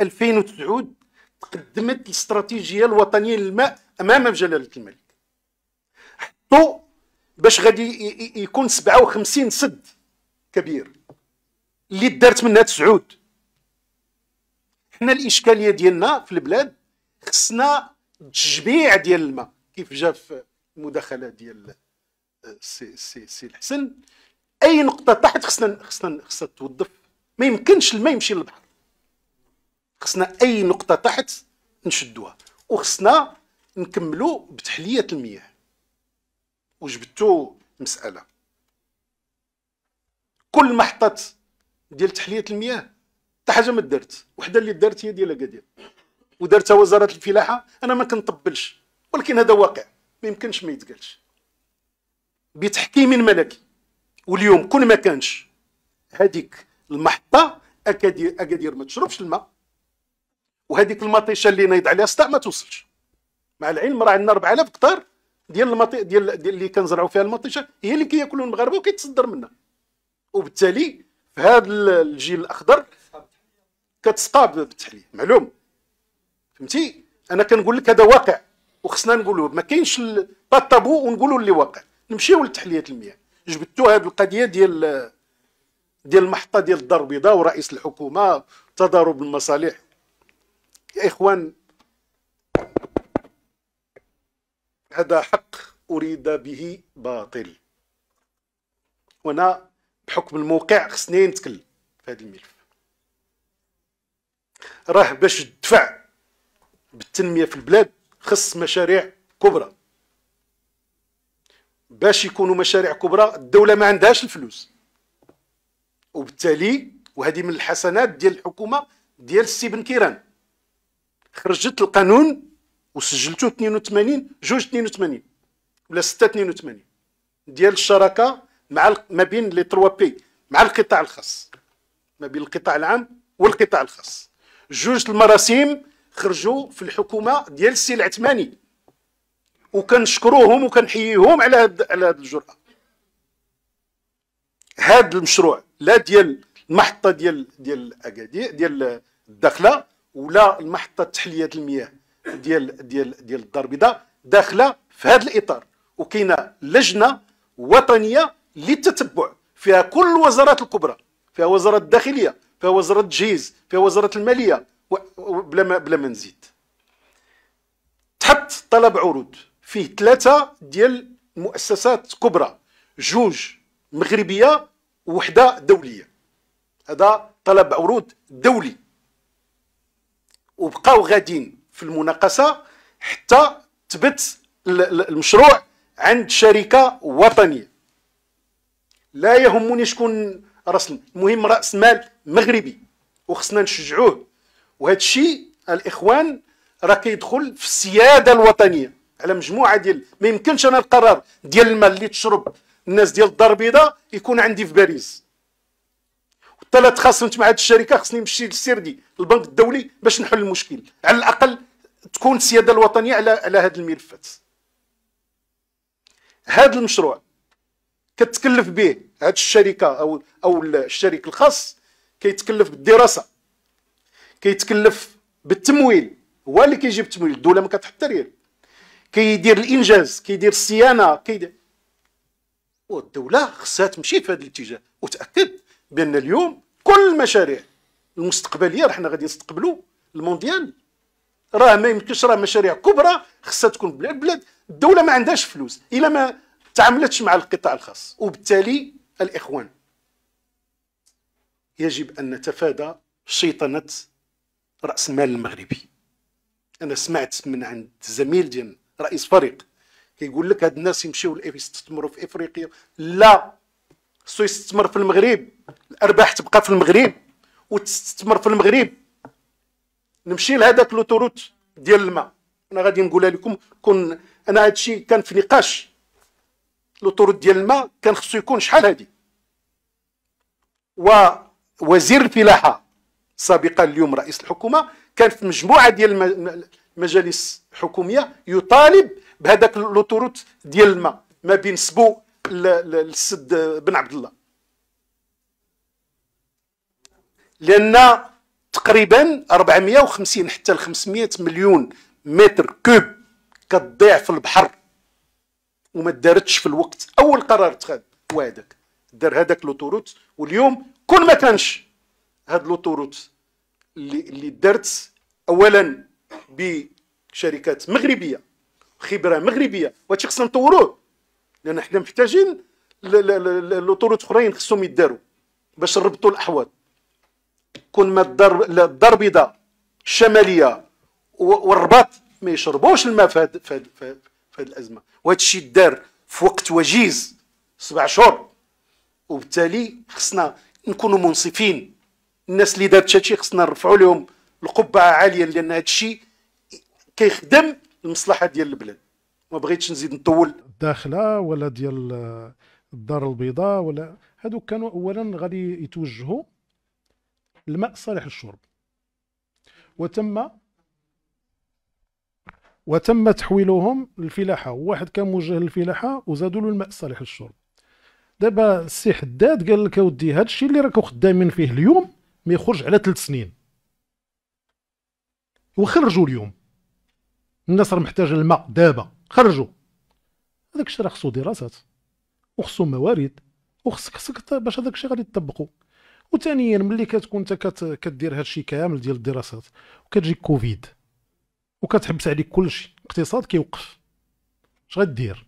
2009 تقدمت الاستراتيجيه الوطنيه للماء امام جلاله الملك حطوا باش غادي يكون 57 سد كبير اللي دارت منها تسعود حنا الاشكاليه ديالنا في البلاد خصنا تجميع ديال الماء كيف جا في المداخله ديال آه، سي سي سي الحسن اي نقطه تحت خصنا خصنا خصها توظف ما يمكنش الماء يمشي للبحر خصنا اي نقطه تحت نشدوها وخصنا نكملوا بتحليه المياه وجبتو مساله كل محطه ديال تحليه المياه حتى حاجه ما دارت وحده اللي دارت هي ديال اكادير ودارتها وزاره الفلاحه انا ما كنطبلش ولكن هذا واقع ما يمكنش ما يتقالش بتحكيم ملكي واليوم كل ما كانش هذيك المحطه اكادير اكادير ما تشربش الماء وهذيك المطيشه اللي نايض عليها السطع ما توصلش مع العلم راه عندنا 4000 قطار ديال المطي ديال, اللي كنزرعوا فيها المطيشه هي اللي كياكلوا المغاربه وكيتصدر منها وبالتالي في هذا الجيل الاخضر كتسقى بالتحليه معلوم فهمتي انا كنقول لك هذا واقع وخصنا نقولوه ما كاينش با طابو ونقولوا اللي واقع نمشيو لتحليه المياه جبدتوا هذه القضيه ديال ديال المحطه ديال الدار البيضاء ورئيس الحكومه تضارب المصالح يا إخوان هذا حق أريد به باطل وأنا بحكم الموقع خصني نتكلم في هذا الملف راه باش تدفع بالتنمية في البلاد خص مشاريع كبرى باش يكونوا مشاريع كبرى الدولة ما عندهاش الفلوس وبالتالي وهذه من الحسنات ديال الحكومة ديال السي بن كيران خرجت القانون وسجلته 82 جوج 82 ولا 6 82 ديال الشراكه مع ما بين لي 3 بي مع القطاع الخاص ما بين القطاع العام والقطاع الخاص جوج المراسيم خرجوا في الحكومه ديال السي العثماني وكنشكروهم وكنحييهم على هاد على هاد الجرأه هاد المشروع لا ديال المحطه ديال ديال اكادير ديال الداخله ولا المحطه التحليه المياه ديال ديال ديال الدار البيضاء داخله في هذا الاطار وكاينه لجنه وطنيه للتتبع فيها كل الوزارات الكبرى فيها وزاره الداخليه فيها وزاره التجهيز فيها وزاره الماليه بلا ما بلا ما نزيد تحط طلب عروض فيه ثلاثه ديال مؤسسات كبرى جوج مغربيه وحده دوليه هذا طلب عروض دولي وبقاو غادين في المناقصه حتى تبت المشروع عند شركه وطنيه لا يهمني شكون راس المهم راس مال مغربي وخصنا نشجعوه وهذا الشيء الاخوان راه كيدخل في السياده الوطنيه على مجموعه ديال ما يمكنش انا القرار ديال المال اللي تشرب الناس ديال الدار البيضاء يكون عندي في باريس حتى لا تخاصمت مع هذه الشركه خصني نمشي للسيردي البنك الدولي باش نحل المشكل على الاقل تكون السياده الوطنيه على على هذه الملفات هذا المشروع كتكلف به هذه الشركه او او الشريك الخاص كيتكلف بالدراسه كيتكلف بالتمويل هو اللي كيجيب التمويل الدوله ما كتحط ريال كيدير الانجاز كيدير الصيانه كيدير والدوله خصها تمشي في هذا الاتجاه وتاكد بان اليوم كل المشاريع المستقبليه راه حنا غادي نستقبلوا المونديال راه ما يمكنش راه مشاريع كبرى خصها تكون بلاد بلاد الدوله ما عندهاش فلوس الا ما تعاملتش مع القطاع الخاص وبالتالي الاخوان يجب ان نتفادى شيطنه راس المال المغربي انا سمعت من عند زميل ديال رئيس فريق كيقول لك هاد الناس يمشيو يستثمروا في افريقيا لا خصو يستثمر في المغرب الارباح تبقى في المغرب وتستثمر في المغرب نمشي لهذاك لوتوروت ديال الماء انا غادي نقولها لكم كون انا هادشي كان في نقاش لوتوروت ديال الماء كان خصو يكون شحال هادي ووزير الفلاحه سابقا اليوم رئيس الحكومه كان في مجموعه ديال المجالس الحكوميه يطالب بهذاك لوتوروت ديال الماء ما بين سبو للسد بن عبد الله لان تقريبا 450 حتى ل 500 مليون متر كوب كتضيع في البحر وما دارتش في الوقت اول قرار اتخذ هو هذاك دار هذاك لوطوروت واليوم كل ما كانش هاد لوطوروت اللي اللي دارت اولا بشركات مغربيه خبره مغربيه وهادشي خصنا نطوروه لان حنا محتاجين لوطوروت اخرين خصهم يداروا باش نربطوا الاحواض كون ما الدار الدار البيضاء الشماليه والرباط ما يشربوش الماء في هذه في هذه الازمه وهذا الشيء دار في وقت وجيز سبع شهور وبالتالي خصنا نكونوا منصفين الناس اللي دارت هادشي خصنا نرفعوا لهم القبعه عاليه لان هادشي كيخدم المصلحه ديال البلاد ما بغيتش نزيد نطول الداخله ولا ديال الدار البيضاء ولا هادو كانوا اولا غادي يتوجهوا الماء صالح للشرب وتم وتم تحويلهم للفلاحة واحد كان موجه للفلاحة وزادوا له الماء صالح للشرب دابا السي حداد قال لك اودي هذا الشيء اللي راكم خدامين فيه اليوم ما يخرج على ثلاث سنين وخرجوا اليوم الناس راه محتاجه الماء دابا خرجوا هذاك الشيء راه خصو دراسات وخصو موارد وخصك خصك باش هذاك الشيء غادي تطبقوا وثانيا ملي كتكون انت كدير هذا الشيء كامل ديال الدراسات وكتجي كوفيد وكتحبس عليك كلشي الاقتصاد كيوقف اش غدير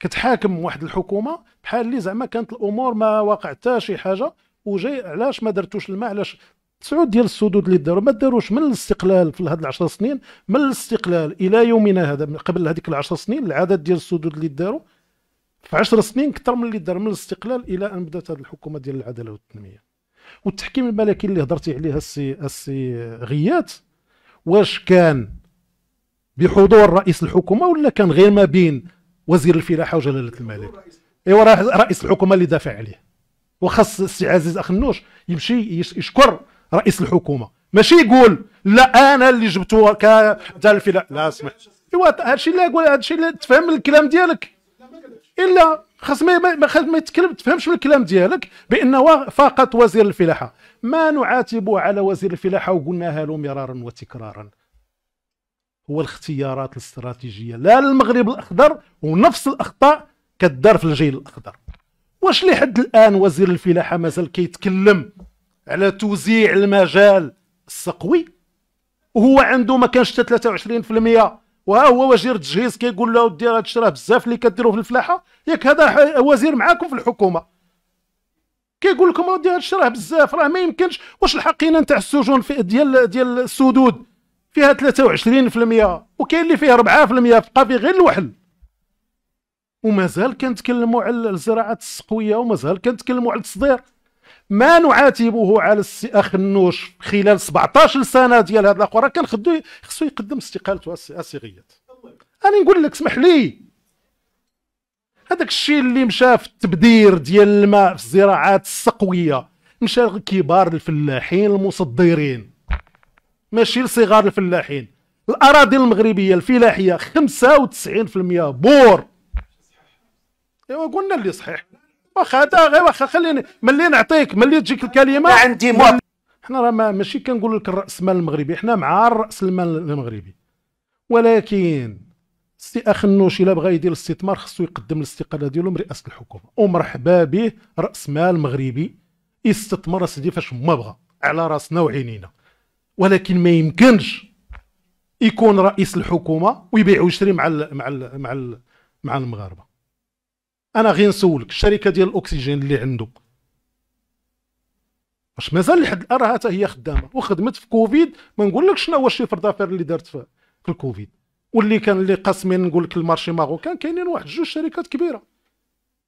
كتحاكم واحد الحكومه بحال اللي زعما كانت الامور ما واقع حتى شي حاجه وجاي علاش ما درتوش الماء علاش تسعود ديال السدود اللي داروا ما داروش من الاستقلال في هاد العشر سنين من الاستقلال الى يومنا هذا من قبل هذيك العشر سنين العدد ديال السدود اللي داروا في 10 سنين اكثر من اللي دار من الاستقلال الى ان بدات هذه الحكومه ديال العداله والتنميه والتحكيم الملكي اللي هضرتي عليه السي السي غيات واش كان بحضور رئيس الحكومه ولا كان غير ما بين وزير الفلاحه وجلاله الملك ايوا رئيس الحكومه اللي دافع عليه وخاص السي عزيز اخنوش يمشي يشكر رئيس الحكومه ماشي يقول لا انا اللي جبتو كذا الفلاحه لا اسمح ايوا هادشي اللي اقول هادشي اللي تفهم الكلام ديالك الا خاص ما خاص ما يتكلم تفهمش من الكلام ديالك بانه فقط وزير الفلاحه ما نعاتب على وزير الفلاحه وقلناها له مرارا وتكرارا هو الاختيارات الاستراتيجيه لا المغرب الاخضر ونفس الاخطاء كدار في الجيل الاخضر واش لحد الان وزير الفلاحه مازال كيتكلم على توزيع المجال السقوي وهو عنده ما كانش 23% وها هو وزير التجهيز كيقول له ودي راه هادشي بزاف اللي كديروه في الفلاحه ياك هذا وزير معاكم في الحكومه كيقول لكم ودي هادشي راه بزاف راه ما يمكنش واش الحقينه نتاع السجون في ديال ديال السدود فيها 23% وكاين اللي فيه 4% بقى في غير الوحل ومازال كنتكلموا على الزراعه السقويه ومازال كنتكلموا على التصدير ما نعاتبه على السي اخ النوش خلال 17 سنه ديال هذا الاخر كان خدو خصو يقدم استقالته الصيغيات انا نقول لك اسمح لي هذاك الشيء اللي مشى في التبذير ديال الماء في الزراعات السقويه مشى لكبار الفلاحين المصدرين ماشي لصغار الفلاحين الاراضي المغربيه الفلاحيه 95% بور ايوا قلنا اللي صحيح واخا هذا غير واخا خليني ملي نعطيك ملي تجيك الكلمه عندي مو حنا راه ماشي كنقول لك الراس المال المغربي حنا مع الراس المال المغربي ولكن سي اخ النوش الا بغى يدير الاستثمار خصو يقدم الاستقاله ديالو لرئاسه الحكومه ومرحبا به راس مال مغربي يستثمر سيدي فاش ما بغى على راسنا وعينينا ولكن ما يمكنش يكون رئيس الحكومه ويبيع ويشري مع الـ مع الـ مع الـ مع المغاربه انا غير نسولك الشركه ديال الاكسجين اللي عنده واش مازال لحد الان راه هي خدامه وخدمت في كوفيد ما نقولكش شنو هو الشيفر دافير اللي دارت في الكوفيد واللي كان اللي قاسمين نقول لك المارشي ماغوكان كاينين واحد جوج شركات كبيره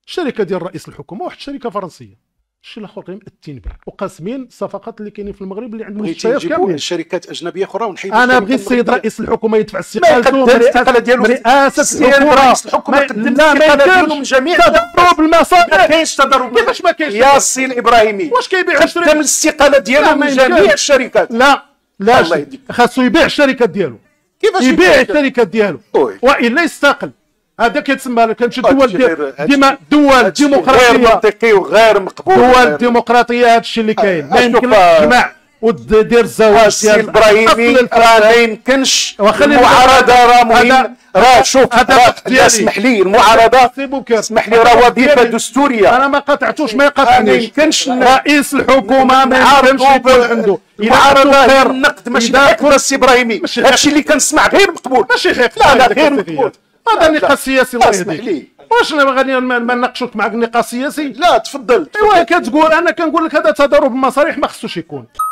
الشركه ديال رئيس الحكومه واحد الشركه فرنسيه الشيء الاخر مأتين به وقاسمين الصفقات اللي كاينين في المغرب اللي عندهم كامل كاملين شركات اجنبيه اخرى ونحيد انا بغيت السيد رئيس الحكومه يدفع استقالته الاستقاله ديالو رئاسه الحكومه لا ما كاينش من جميع تضرب المصادر ما كاينش تضرب كيفاش ما كاينش ياسين الابراهيمي واش كيبيع قدم الاستقاله ديالو من جميع الشركات لا لا خاصو يبيع الشركات ديالو كيفاش يبيع الشركات ديالو والا يستقل هذا كيتسمى كنمشي دول ديما دول ديمقراطيه غير منطقي وغير مقبول دول ديمقراطيه هذا الشيء اللي كاين ما يمكنش آه، تجمع ودير الزواج ديال آه، الابراهيمي راه ما يمكنش المعارضه راه مهم راه شوف اسمح لي المعارضه اسمح لي راه وظيفه دستوريه انا ما قاطعتوش ما يقاطعنيش ما يمكنش رئيس الحكومه ما يمكنش يكون عنده المعارضه غير النقد ماشي النقد الابراهيمي هادشي اللي كنسمع غير مقبول ماشي غير لا لا غير مقبول هذا نقاش سياسي الله يهديك واش انا غادي ما نناقشوك معك نقاش سياسي لا تفضل ايوا كتقول انا كنقول لك هذا تضارب المصالح ما خصوش يكون